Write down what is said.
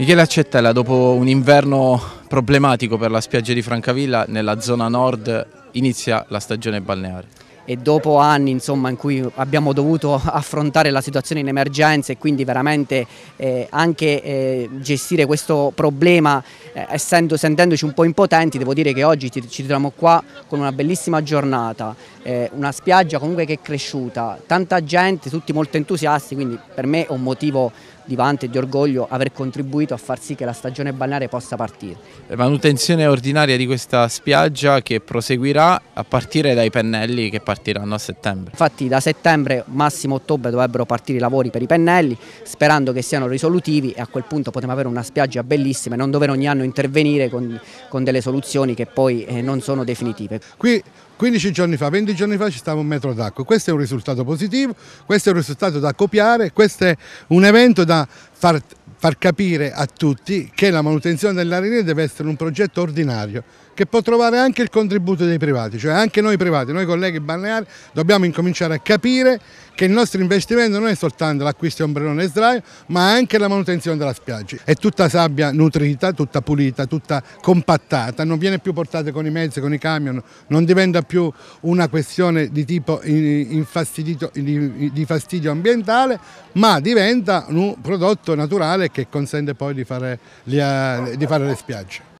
Michele Accettella, dopo un inverno problematico per la spiaggia di Francavilla, nella zona nord inizia la stagione balneare. E dopo anni insomma, in cui abbiamo dovuto affrontare la situazione in emergenza e quindi veramente eh, anche eh, gestire questo problema eh, essendo, sentendoci un po' impotenti, devo dire che oggi ci, ci troviamo qua con una bellissima giornata, eh, una spiaggia comunque che è cresciuta, tanta gente, tutti molto entusiasti, quindi per me è un motivo di vanto e di orgoglio aver contribuito a far sì che la stagione balneare possa partire. Manutenzione ordinaria di questa spiaggia che proseguirà a partire dai pennelli che partiranno a settembre. Infatti da settembre, massimo ottobre, dovrebbero partire i lavori per i pennelli, sperando che siano risolutivi e a quel punto potremo avere una spiaggia bellissima e non dover ogni anno intervenire con, con delle soluzioni che poi eh, non sono definitive. Qui 15 giorni fa, 20 giorni fa ci stava un metro d'acqua. Questo è un risultato positivo, questo è un risultato da copiare, questo è un evento da far, far capire a tutti che la manutenzione dell'arenile deve essere un progetto ordinario che può trovare anche il contributo dei privati, cioè anche noi privati, noi colleghi balneari dobbiamo incominciare a capire che il nostro investimento non è soltanto l'acquisto di ombrellone e sdraio, ma anche la manutenzione della spiaggia. È tutta sabbia nutrita, tutta pulita, tutta compattata, non viene più portata con i mezzi, con i camion, non diventa più una questione di tipo di fastidio ambientale, ma diventa un prodotto naturale che consente poi di fare, di fare le spiagge.